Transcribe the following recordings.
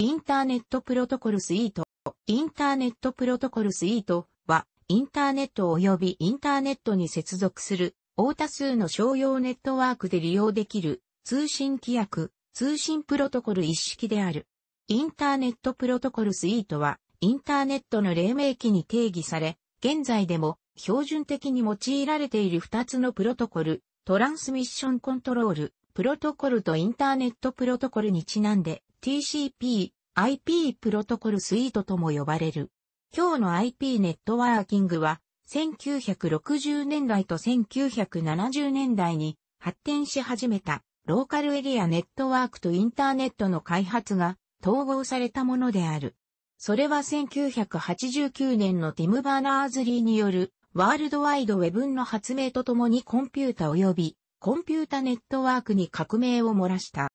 インターネットプロトコルスイート。インターネットプロトコルスイートは、インターネット及びインターネットに接続する、大多数の商用ネットワークで利用できる、通信規約、通信プロトコル一式である。インターネットプロトコルスイートは、インターネットの黎明期に定義され、現在でも標準的に用いられている2つのプロトコル、トランスミッションコントロール、プロトコルとインターネットプロトコルにちなんで、TCP、IP プロトコルスイートとも呼ばれる。今日の IP ネットワーキングは、1960年代と1970年代に発展し始めたローカルエリアネットワークとインターネットの開発が統合されたものである。それは1989年のティム・バーナーズリーによるワールドワイドウェブの発明とともにコンピュータ及びコンピュータネットワークに革命を漏らした。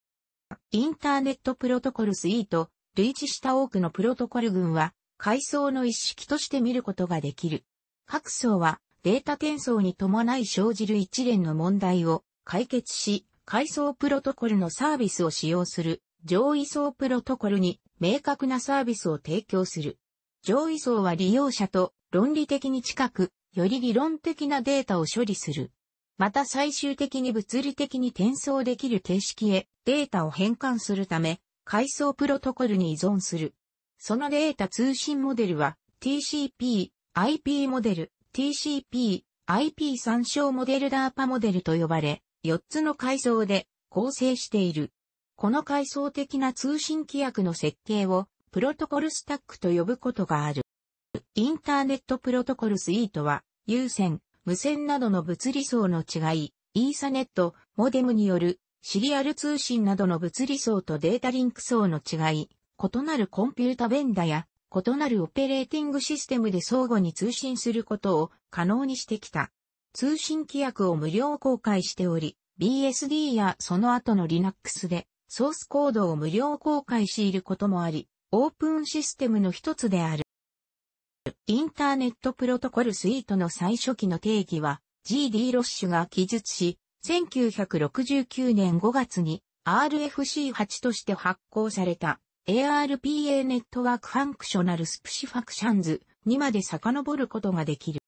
インターネットプロトコルスイート、類似した多くのプロトコル群は、階層の一式として見ることができる。各層は、データ転送に伴い生じる一連の問題を解決し、階層プロトコルのサービスを使用する上位層プロトコルに明確なサービスを提供する。上位層は利用者と論理的に近く、より理論的なデータを処理する。また最終的に物理的に転送できる形式へデータを変換するため、階層プロトコルに依存する。そのデータ通信モデルは TCP、IP モデル、TCP、IP 参照モデルダーパモデルと呼ばれ、4つの階層で構成している。この階層的な通信規約の設計をプロトコルスタックと呼ぶことがある。インターネットプロトコルスイートは、有線、無線などの物理層の違い、イーサネット、モデムによるシリアル通信などの物理層とデータリンク層の違い、異なるコンピュータベンダや異なるオペレーティングシステムで相互に通信することを可能にしてきた。通信規約を無料公開しており、BSD やその後の Linux でソースコードを無料公開していることもあり、オープンシステムの一つである。インターネットプロトコルスイートの最初期の定義は GD ロッシュが記述し、1969年5月に RFC8 として発行された ARPA ネットワークファンクショナルスプシファクションズにまで遡ることができる。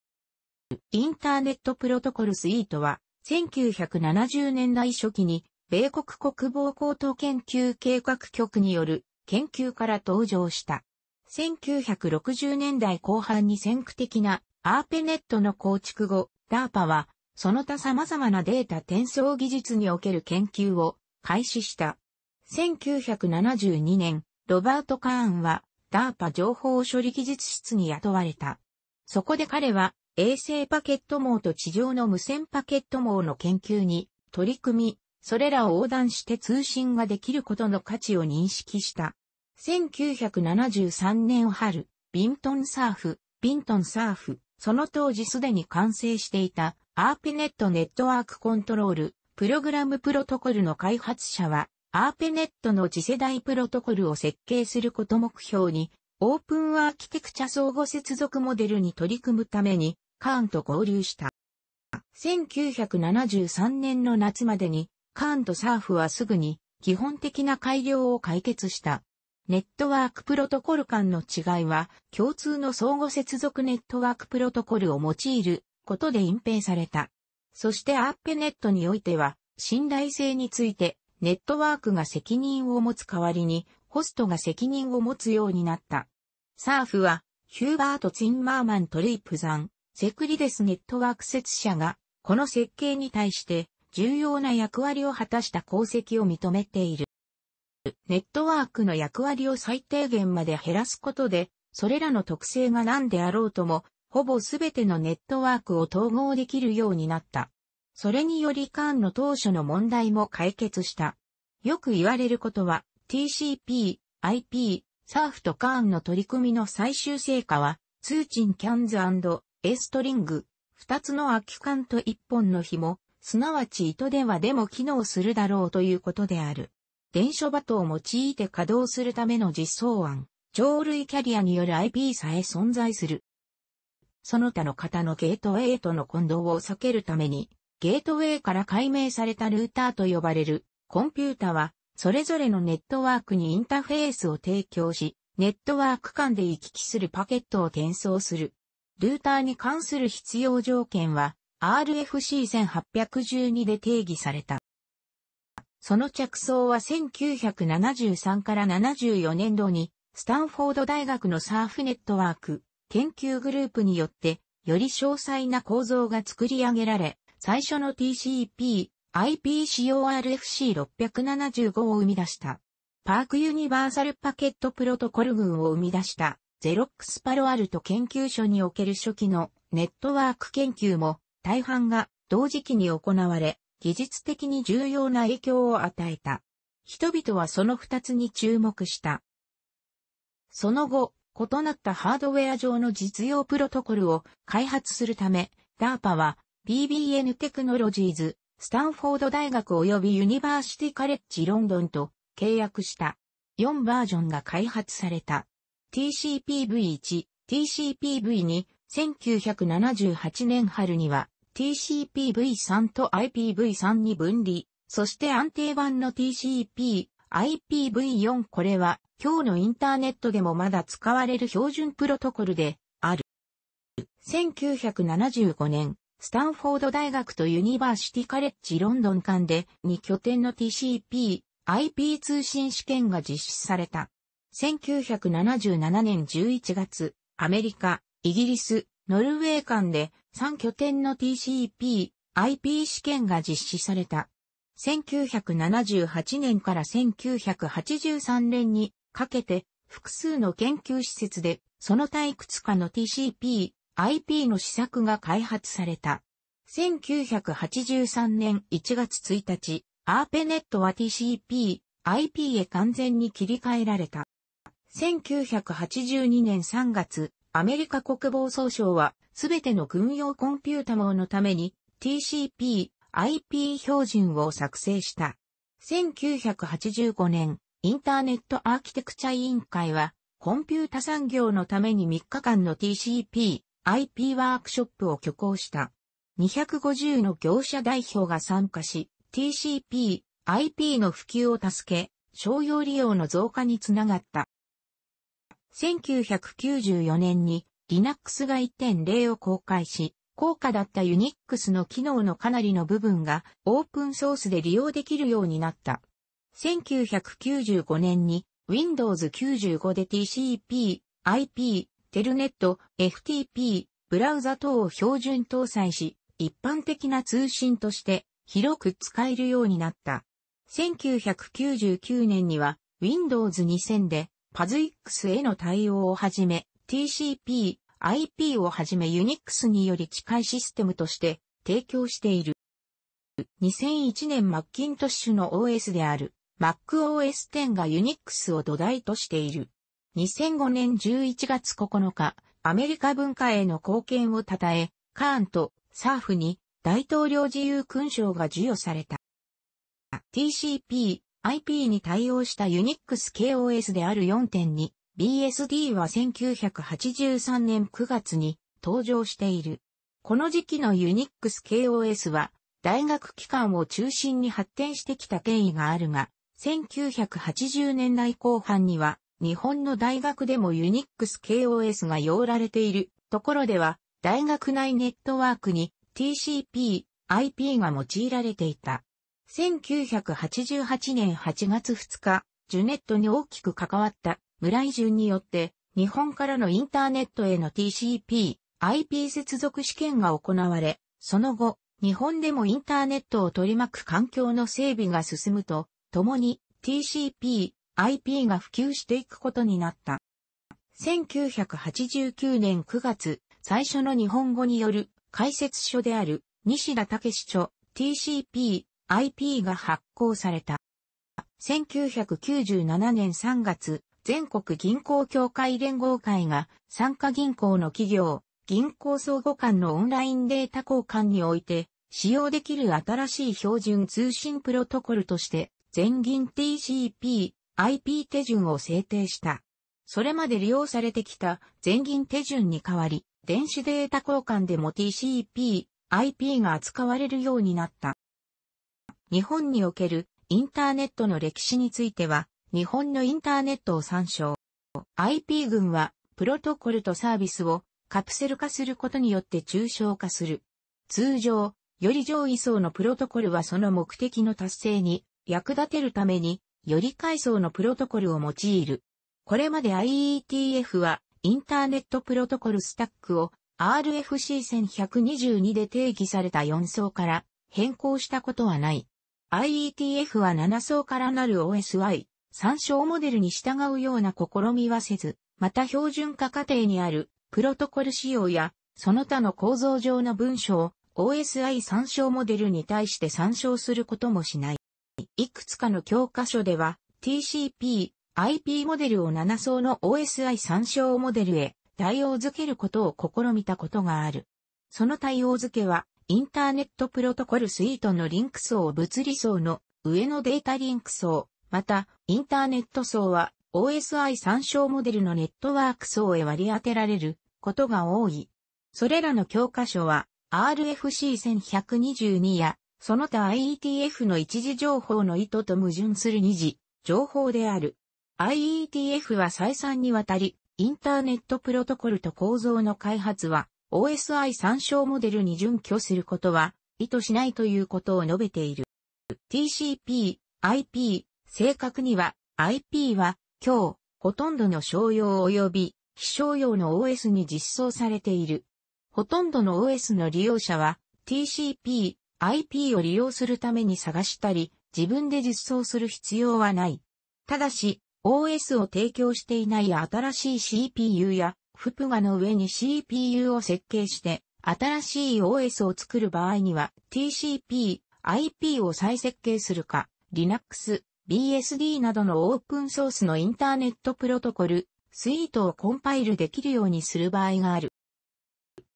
インターネットプロトコルスイートは1970年代初期に米国国防高等研究計画局による研究から登場した。1960年代後半に先駆的なアーペネットの構築後、ダーパはその他様々なデータ転送技術における研究を開始した。1972年、ロバート・カーンはダーパ情報処理技術室に雇われた。そこで彼は衛星パケット網と地上の無線パケット網の研究に取り組み、それらを横断して通信ができることの価値を認識した。1973年春、ビントンサーフ、ビントンサーフ、その当時すでに完成していた、アーペネットネットワークコントロール、プログラムプロトコルの開発者は、アーペネットの次世代プロトコルを設計すること目標に、オープンアーキテクチャ相互接続モデルに取り組むために、カーンと合流した。1973年の夏までに、カーンとサーフはすぐに基本的な改良を解決した。ネットワークプロトコル間の違いは、共通の相互接続ネットワークプロトコルを用いることで隠蔽された。そしてアッペネットにおいては、信頼性について、ネットワークが責任を持つ代わりに、ホストが責任を持つようになった。サーフは、ヒューバート・ツインマーマン・トリープザン、セクリデスネットワーク設者が、この設計に対して、重要な役割を果たした功績を認めている。ネットワークの役割を最低限まで減らすことで、それらの特性が何であろうとも、ほぼすべてのネットワークを統合できるようになった。それにより間の当初の問題も解決した。よく言われることは、TCP、IP、サーフとカーンの取り組みの最終成果は、通賃キャンズ &A ストリング、二つの空き缶と一本の紐、すなわち糸ではでも機能するだろうということである。電書バトを用いて稼働するための実装案、鳥類キャリアによる IP さえ存在する。その他の型のゲートウェイとの混同を避けるために、ゲートウェイから解明されたルーターと呼ばれるコンピュータは、それぞれのネットワークにインターフェースを提供し、ネットワーク間で行き来するパケットを転送する。ルーターに関する必要条件は RFC1812 で定義された。その着想は1973から74年度に、スタンフォード大学のサーフネットワーク研究グループによって、より詳細な構造が作り上げられ、最初の TCP、IPCORFC675 を生み出した。パークユニバーサルパケットプロトコル群を生み出した、ゼロックスパロアルト研究所における初期のネットワーク研究も大半が同時期に行われ、技術的に重要な影響を与えた。人々はその二つに注目した。その後、異なったハードウェア上の実用プロトコルを開発するため、DARPA は PBN テクノロジーズ、スタンフォード大学及びユニバーシティカレッジロンドンと契約した。4バージョンが開発された。TCPV1、TCPV2、1978年春には TCPV3 と IPV3 に分離、そして安定版の TCP、IPv4 これは今日のインターネットでもまだ使われる標準プロトコルである。1975年、スタンフォード大学とユニバーシティカレッジロンドン間で2拠点の TCP、IP 通信試験が実施された。1977年11月、アメリカ、イギリス、ノルウェー間で3拠点の TCP、IP 試験が実施された。1978年から1983年にかけて複数の研究施設でその退屈くつかの TCP、IP の施策が開発された。1983年1月1日、アーペネットは TCP、IP へ完全に切り替えられた。1982年3月、アメリカ国防総省は、すべての軍用コンピュータ網のために TCP、IP 標準を作成した。1985年、インターネットアーキテクチャ委員会は、コンピュータ産業のために3日間の TCP、IP ワークショップを挙行した。250の業者代表が参加し、TCP、IP の普及を助け、商用利用の増加につながった。1994年に Linux が1.0を公開し、高価だった Unix の機能のかなりの部分がオープンソースで利用できるようになった。1995年に Windows 95で TCP、IP、Telnet、FTP、ブラウザ等を標準搭載し、一般的な通信として広く使えるようになった。1999年には Windows 2000でパズイックスへの対応をはじめ、TCP、IP をはじめユニックスにより近いシステムとして提供している。2001年マッキントッシュの OS である MacOS 10がユニックスを土台としている。2005年11月9日、アメリカ文化への貢献を称え、カーンとサーフに大統領自由勲章が授与された。TCP、IP に対応したユニックス KOS である4.2 BSD は1983年9月に登場している。この時期のユニックス KOS は大学機関を中心に発展してきた経緯があるが、1980年代後半には日本の大学でもユニックス KOS が用られているところでは大学内ネットワークに TCP、IP が用いられていた。1988年8月2日、ジュネットに大きく関わった村井淳によって、日本からのインターネットへの TCP、IP 接続試験が行われ、その後、日本でもインターネットを取り巻く環境の整備が進むと、共に TCP、IP が普及していくことになった。1989年9月、最初の日本語による解説書である西田武史著 TCP、IP が発行された。1997年3月、全国銀行協会連合会が、参加銀行の企業、銀行相互間のオンラインデータ交換において、使用できる新しい標準通信プロトコルとして、全銀 TCP、IP 手順を制定した。それまで利用されてきた全銀手順に代わり、電子データ交換でも TCP、IP が扱われるようになった。日本におけるインターネットの歴史については、日本のインターネットを参照。IP 群は、プロトコルとサービスをカプセル化することによって抽象化する。通常、より上位層のプロトコルはその目的の達成に役立てるために、より階層のプロトコルを用いる。これまで IETF は、インターネットプロトコルスタックを RFC1122 で定義された4層から変更したことはない。IETF は7層からなる o s i 参照モデルに従うような試みはせず、また標準化過程にあるプロトコル仕様やその他の構造上の文章を OSI 参照モデルに対して参照することもしない。いくつかの教科書では TCP、IP モデルを7層の OSI 参照モデルへ対応づけることを試みたことがある。その対応づけはインターネットプロトコルスイートのリンク層を物理層の上のデータリンク層、また、インターネット層は OSI 参照モデルのネットワーク層へ割り当てられることが多い。それらの教科書は RFC1122 やその他 IETF の一時情報の意図と矛盾する二次情報である。IETF は再三にわたりインターネットプロトコルと構造の開発は OSI 参照モデルに準拠することは意図しないということを述べている。TCP、IP、正確には IP は今日ほとんどの商用及び非商用の OS に実装されている。ほとんどの OS の利用者は TCP、IP を利用するために探したり自分で実装する必要はない。ただし、OS を提供していない新しい CPU やフプガの上に CPU を設計して、新しい OS を作る場合には TCP、IP を再設計するか、Linux、BSD などのオープンソースのインターネットプロトコル、スイートをコンパイルできるようにする場合がある。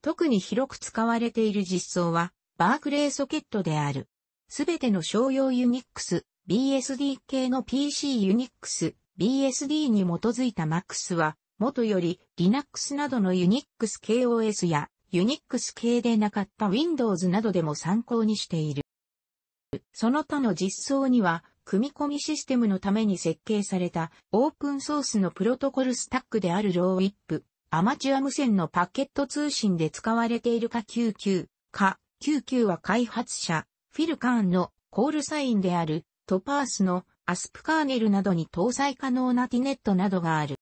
特に広く使われている実装は、バークレーソケットである。すべての商用ユニックス、BSD 系の PC ユニックス、BSD に基づいた MAX は、もとより Linux などの Unix 系 OS や Unix 系でなかった Windows などでも参考にしている。その他の実装には、組み込みシステムのために設計されたオープンソースのプロトコルスタックであるローウィップ、アマチュア無線のパケット通信で使われているか QQ、か QQ は開発者、フィル・カーンのコールサインであるトパースのアスプカーネルなどに搭載可能なティネットなどがある。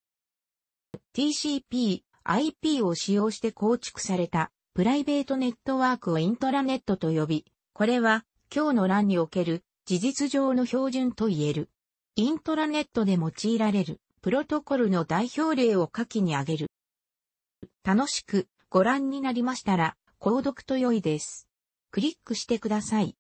TCP、IP を使用して構築されたプライベートネットワークをイントラネットと呼び、これは今日の欄における事実上の標準と言える。イントラネットで用いられるプロトコルの代表例を下記に挙げる。楽しくご覧になりましたら、購読と良いです。クリックしてください。